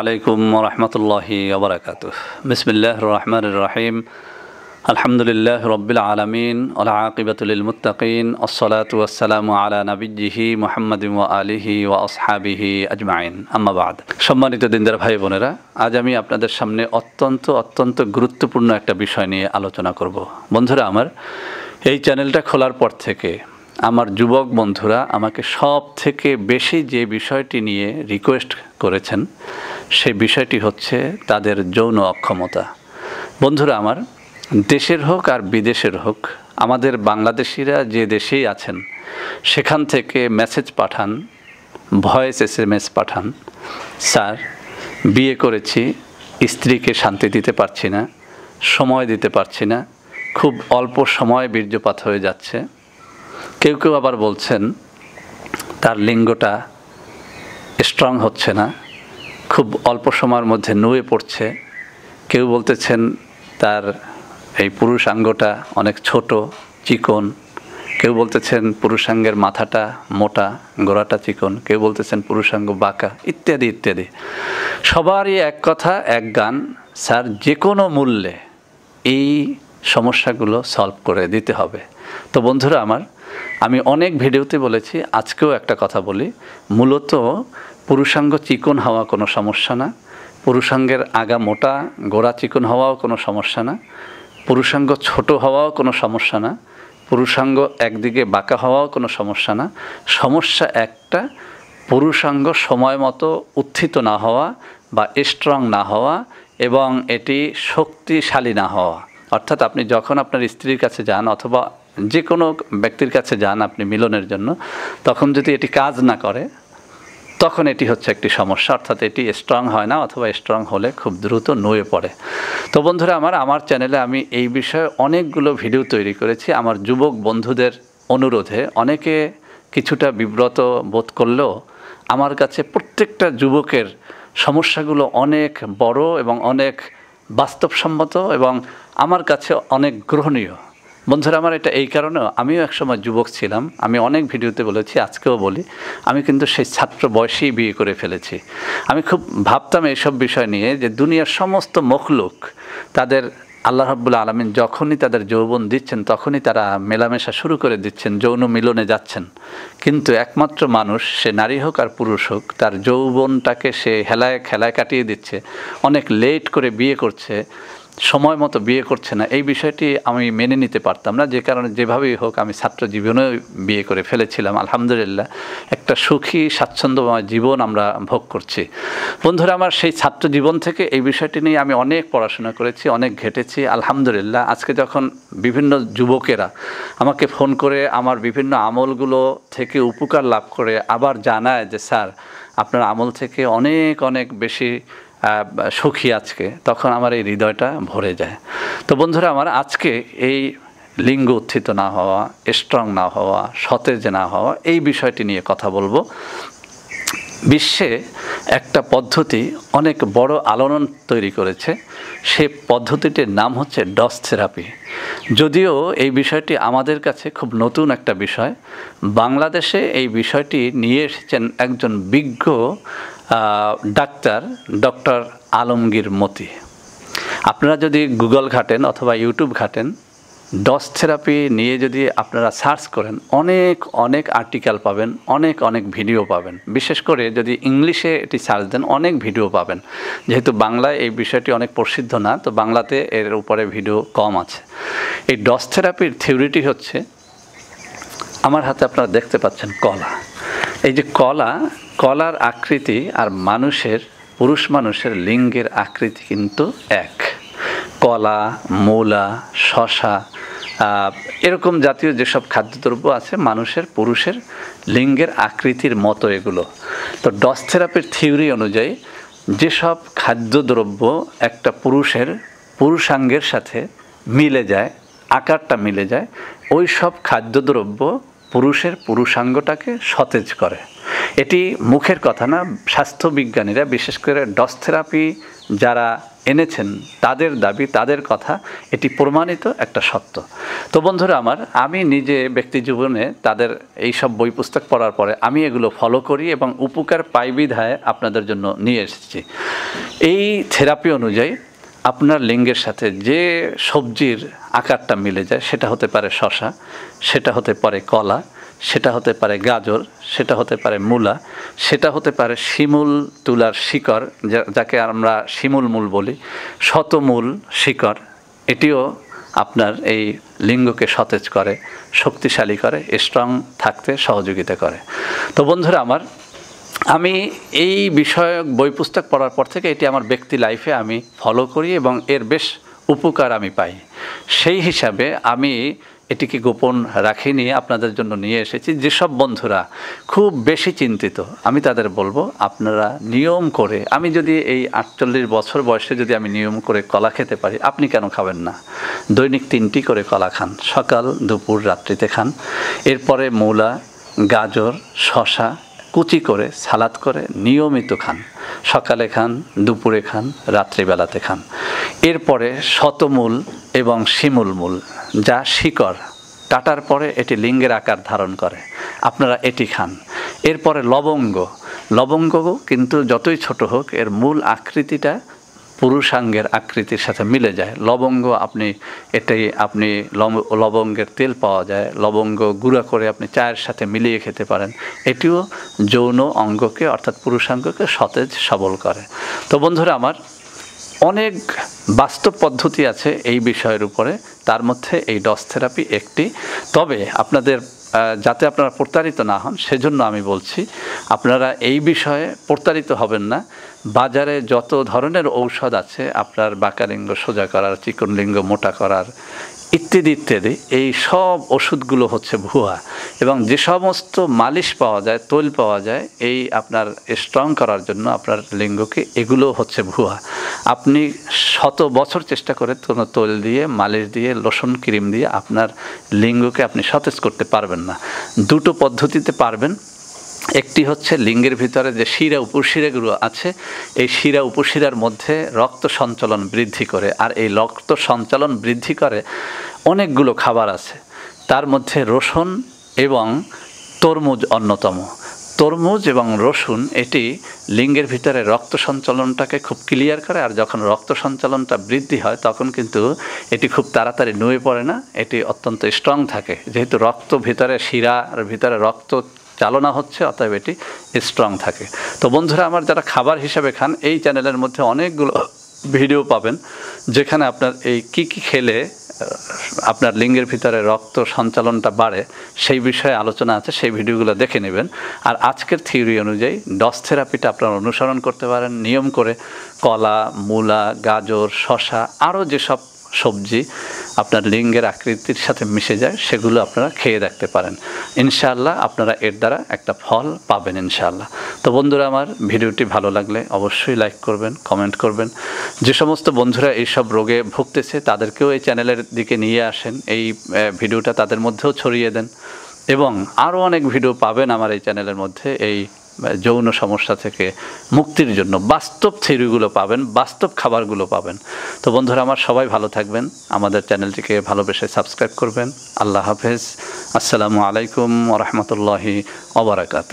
আলাইকুম রহমতুল্লাহি আবরাকাত বিসমিল্লাহ রহমান রাহিম আলহামদুলিল্লাহ রবিল আলমিন আলা মুতাকিন আসসালাত আসসালাম আলা নাবিজিহি মোহাম্মদ আলিহি ও আসহাবিহি আজমাইন আম্মাবাদ সম্মানিত দিনদার ভাই বোনেরা আজ আমি আপনাদের সামনে অত্যন্ত অত্যন্ত গুরুত্বপূর্ণ একটা বিষয় নিয়ে আলোচনা করব বন্ধুরা আমার এই চ্যানেলটা খোলার পর থেকে আমার যুবক বন্ধুরা আমাকে সব থেকে বেশি যে বিষয়টি নিয়ে রিকোয়েস্ট করেছেন সে বিষয়টি হচ্ছে তাদের যৌন অক্ষমতা বন্ধুরা আমার দেশের হোক আর বিদেশের হোক আমাদের বাংলাদেশিরা যে দেশেই আছেন সেখান থেকে মেসেজ পাঠান ভয়েস এস এম এস পাঠান স্যার বিয়ে করেছি স্ত্রীকে শান্তি দিতে পারছি না সময় দিতে পারছি না খুব অল্প সময়ে বীর্যপাত হয়ে যাচ্ছে কেউ কেউ আবার বলছেন তার লিঙ্গটা স্ট্রং হচ্ছে না খুব অল্প সময়ের মধ্যে নুয়ে পড়ছে কেউ বলতেছেন তার এই পুরুষাঙ্গটা অনেক ছোট চিকন কেউ বলতেছেন পুরুষাঙ্গের মাথাটা মোটা গোড়াটা চিকন কেউ বলতেছেন পুরুষাঙ্গ বাঁকা ইত্যাদি ইত্যাদি সবারই এক কথা এক গান স্যার যে কোনো মূল্যে এই সমস্যাগুলো সলভ করে দিতে হবে তো বন্ধুরা আমার আমি অনেক ভিডিওতে বলেছি আজকেও একটা কথা বলি মূলত পুরুষাঙ্গ চিকন হওয়া কোনো সমস্যা না পুরুষাঙ্গের আগা মোটা গোড়া চিকন হওয়াও কোনো সমস্যা না পুরুষাঙ্গ ছোট হওয়াও কোনো সমস্যা না পুরুষাঙ্গ একদিকে বাঁকা হওয়াও কোনো সমস্যা না সমস্যা একটা পুরুষাঙ্গ সময় মতো উত্থিত না হওয়া বা স্ট্রং না হওয়া এবং এটি শক্তিশালী না হওয়া অর্থাৎ আপনি যখন আপনার স্ত্রীর কাছে যান অথবা যে কোনো ব্যক্তির কাছে যান আপনি মিলনের জন্য তখন যদি এটি কাজ না করে তখন এটি হচ্ছে একটি সমস্যা অর্থাৎ এটি স্ট্রং হয় না অথবা স্ট্রং হলে খুব দ্রুত নয়ে পড়ে তো বন্ধুরা আমার আমার চ্যানেলে আমি এই বিষয়ে অনেকগুলো ভিডিও তৈরি করেছি আমার যুবক বন্ধুদের অনুরোধে অনেকে কিছুটা বিব্রত বোধ করলেও আমার কাছে প্রত্যেকটা যুবকের সমস্যাগুলো অনেক বড় এবং অনেক বাস্তবসম্মত এবং আমার কাছে অনেক গ্রহণীয় বন্ধুরা আমার এটা এই কারণেও আমিও একসময় যুবক ছিলাম আমি অনেক ভিডিওতে বলেছি আজকেও বলি আমি কিন্তু সেই ছাত্র বয়সেই বিয়ে করে ফেলেছি আমি খুব ভাবতাম এইসব বিষয় নিয়ে যে দুনিয়ার সমস্ত মখলুক তাদের আল্লাহ রাবুল আলমিন যখনই তাদের যৌবন দিচ্ছেন তখনই তারা মেলামেশা শুরু করে দিচ্ছেন যৌন মিলনে যাচ্ছেন কিন্তু একমাত্র মানুষ সে নারী হোক আর পুরুষ হোক তার যৌবনটাকে সে হেলায় খেলায় কাটিয়ে দিচ্ছে অনেক লেট করে বিয়ে করছে সময় মতো বিয়ে করছে না এই বিষয়টি আমি মেনে নিতে পারতাম না যে কারণে যেভাবেই হোক আমি ছাত্র জীবনেও বিয়ে করে ফেলেছিলাম আলহামদুলিল্লাহ একটা সুখী স্বাচ্ছন্দ্যময় জীবন আমরা ভোগ করছি বন্ধুরা আমার সেই ছাত্র জীবন থেকে এই বিষয়টি নিয়ে আমি অনেক পড়াশোনা করেছি অনেক ঘেটেছি আলহামদুলিল্লাহ আজকে যখন বিভিন্ন যুবকেরা আমাকে ফোন করে আমার বিভিন্ন আমলগুলো থেকে উপকার লাভ করে আবার জানায় যে স্যার আপনার আমল থেকে অনেক অনেক বেশি সুখী আজকে তখন আমার এই হৃদয়টা ভরে যায় তো বন্ধুরা আমার আজকে এই লিঙ্গ উত্থিত না হওয়া স্ট্রং না হওয়া সতেজ না হওয়া এই বিষয়টি নিয়ে কথা বলবো বিশ্বে একটা পদ্ধতি অনেক বড় আলোড়ন তৈরি করেছে সে পদ্ধতিটির নাম হচ্ছে ডস থেরাপি যদিও এই বিষয়টি আমাদের কাছে খুব নতুন একটা বিষয় বাংলাদেশে এই বিষয়টি নিয়ে এসেছেন একজন বিজ্ঞ ডাক্তার ডক্টর আলমগীর মতি আপনারা যদি গুগল ঘাটেন অথবা ইউটিউব ঘাটেন ডস থেরাপি নিয়ে যদি আপনারা সার্চ করেন অনেক অনেক আর্টিকেল পাবেন অনেক অনেক ভিডিও পাবেন বিশেষ করে যদি ইংলিশে এটি সার্চ দেন অনেক ভিডিও পাবেন যেহেতু বাংলায় এই বিষয়টি অনেক প্রসিদ্ধ না তো বাংলাতে এর উপরে ভিডিও কম আছে এই ডস থেরাপির থিওরিটি হচ্ছে আমার হাতে আপনারা দেখতে পাচ্ছেন কলা এই যে কলা কলার আকৃতি আর মানুষের পুরুষ মানুষের লিঙ্গের আকৃতি কিন্তু এক কলা মূলা শশা এরকম জাতীয় যেসব খাদ্যদ্রব্য আছে মানুষের পুরুষের লিঙ্গের আকৃতির মতো এগুলো তো ডস থেরাপির থিওরি অনুযায়ী যেসব খাদ্যদ্রব্য একটা পুরুষের পুরুষাঙ্গের সাথে মিলে যায় আকারটা মিলে যায় ওই সব খাদ্যদ্রব্য পুরুষের পুরুষাঙ্গটাকে সতেজ করে এটি মুখের কথা না স্বাস্থ্যবিজ্ঞানীরা বিশেষ করে ডস থেরাপি যারা এনেছেন তাদের দাবি তাদের কথা এটি প্রমাণিত একটা সত্য তো বন্ধুরা আমার আমি নিজে ব্যক্তি জীবনে তাদের এই সব বই পুস্তক পড়ার পরে আমি এগুলো ফলো করি এবং উপকার পাইবিধায় বিধায় আপনাদের জন্য নিয়ে এসেছি এই থেরাপি অনুযায়ী আপনার লিঙ্গের সাথে যে সবজির আকারটা মিলে যায় সেটা হতে পারে শশা সেটা হতে পারে কলা সেটা হতে পারে গাজর সেটা হতে পারে মূলা সেটা হতে পারে শিমুল তুলার শিকড় যাকে আমরা শিমুল মূল বলি শতমূল শিকড় এটিও আপনার এই লিঙ্গকে সতেজ করে শক্তিশালী করে স্ট্রং থাকতে সহযোগিতা করে তো বন্ধুরা আমার আমি এই বিষয়ক বই পুস্তক পড়ার পর থেকে এটি আমার ব্যক্তি লাইফে আমি ফলো করি এবং এর বেশ উপকার আমি পাই সেই হিসাবে আমি এটিকে গোপন রাখিনি আপনাদের জন্য নিয়ে এসেছি যেসব বন্ধুরা খুব বেশি চিন্তিত আমি তাদের বলবো আপনারা নিয়ম করে আমি যদি এই আটচল্লিশ বছর বয়সে যদি আমি নিয়ম করে কলা খেতে পারি আপনি কেন খাবেন না দৈনিক তিনটি করে কলা খান সকাল দুপুর রাত্রিতে খান এরপরে মূলা গাজর শশা কুচি করে সালাদ করে নিয়মিত খান সকালে খান দুপুরে খান রাত্রিবেলাতে খান এরপরে শতমূল এবং শিমুল মূল যা শিকড় কাটার পরে এটি লিঙ্গের আকার ধারণ করে আপনারা এটি খান এরপরে লবঙ্গ লবঙ্গ কিন্তু যতই ছোট হোক এর মূল আকৃতিটা পুরুষাঙ্গের আকৃতির সাথে মিলে যায় লবঙ্গ আপনি এটাই আপনি লবঙ্গের তেল পাওয়া যায় লবঙ্গ গুঁড়া করে আপনি চায়ের সাথে মিলিয়ে খেতে পারেন এটিও যৌন অঙ্গকে অর্থাৎ পুরুষাঙ্গকে সতেজ সবল করে তো বন্ধুরা আমার অনেক বাস্তব পদ্ধতি আছে এই বিষয়ের উপরে তার মধ্যে এই ডস থেরাপি একটি তবে আপনাদের যাতে আপনারা প্রতারিত না হন সেজন্য আমি বলছি আপনারা এই বিষয়ে প্রতারিত হবেন না বাজারে যত ধরনের ঔষধ আছে আপনার বাঁকা লিঙ্গ সোজা করার চিকন লিঙ্গ মোটা করার ইত্যাদি ইত্যাদি এই সব ওষুধগুলো হচ্ছে ভুয়া এবং যে সমস্ত মালিশ পাওয়া যায় তৈল পাওয়া যায় এই আপনার স্ট্রং করার জন্য আপনার লিঙ্গকে এগুলো হচ্ছে ভুয়া আপনি শত বছর চেষ্টা করে কোনো তৈল দিয়ে মালিশ দিয়ে লোশন ক্রিম দিয়ে আপনার লিঙ্গকে আপনি সতেজ করতে পারবেন না দুটো পদ্ধতিতে পারবেন একটি হচ্ছে লিঙ্গের ভিতরে যে শিরা উপশিরাগুলো আছে এই শিরা উপশিরার মধ্যে রক্ত সঞ্চালন বৃদ্ধি করে আর এই রক্ত সঞ্চালন বৃদ্ধি করে অনেকগুলো খাবার আছে তার মধ্যে রসুন এবং তরমুজ অন্যতম তরমুজ এবং রসুন এটি লিঙ্গের ভিতরে রক্ত সঞ্চালনটাকে খুব ক্লিয়ার করে আর যখন রক্ত সঞ্চালনটা বৃদ্ধি হয় তখন কিন্তু এটি খুব তাড়াতাড়ি নুয়ে পড়ে না এটি অত্যন্ত স্ট্রং থাকে যেহেতু রক্ত ভিতরে শিরার ভিতরে রক্ত চালনা হচ্ছে অতএব এটি স্ট্রং থাকে তো বন্ধুরা আমার যারা খাবার হিসাবে খান এই চ্যানেলের মধ্যে অনেকগুলো ভিডিও পাবেন যেখানে আপনার এই কি কি খেলে আপনার লিঙ্গের ভিতরে রক্ত সঞ্চালনটা বাড়ে সেই বিষয়ে আলোচনা আছে সেই ভিডিওগুলো দেখে নেবেন আর আজকের থিওরি অনুযায়ী ডস থেরাপিটা আপনারা অনুসরণ করতে পারেন নিয়ম করে কলা মূলা গাজর শশা আরও যেসব সবজি আপনার লিঙ্গের আকৃতির সাথে মিশে যায় সেগুলো আপনারা খেয়ে দেখতে পারেন ইনশাআল্লাহ আপনারা এর দ্বারা একটা ফল পাবেন ইনশাআল্লাহ তো বন্ধুরা আমার ভিডিওটি ভালো লাগলে অবশ্যই লাইক করবেন কমেন্ট করবেন যে সমস্ত বন্ধুরা এইসব রোগে ভুগতেছে তাদেরকেও এই চ্যানেলের দিকে নিয়ে আসেন এই ভিডিওটা তাদের মধ্যেও ছড়িয়ে দেন এবং আরও অনেক ভিডিও পাবেন আমার এই চ্যানেলের মধ্যে এই যৌন সমস্যা থেকে মুক্তির জন্য বাস্তব থিরিগুলো পাবেন বাস্তব খাবারগুলো পাবেন তো বন্ধুরা আমার সবাই ভালো থাকবেন আমাদের চ্যানেলটিকে ভালোবেসে সাবস্ক্রাইব করবেন আল্লাহ হাফেজ আসসালামু আলাইকুম ওরহমতুল্লাহি অবরাকাত